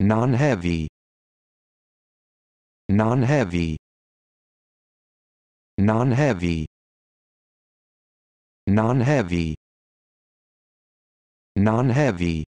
non-heavy non-heavy non-heavy non-heavy non-heavy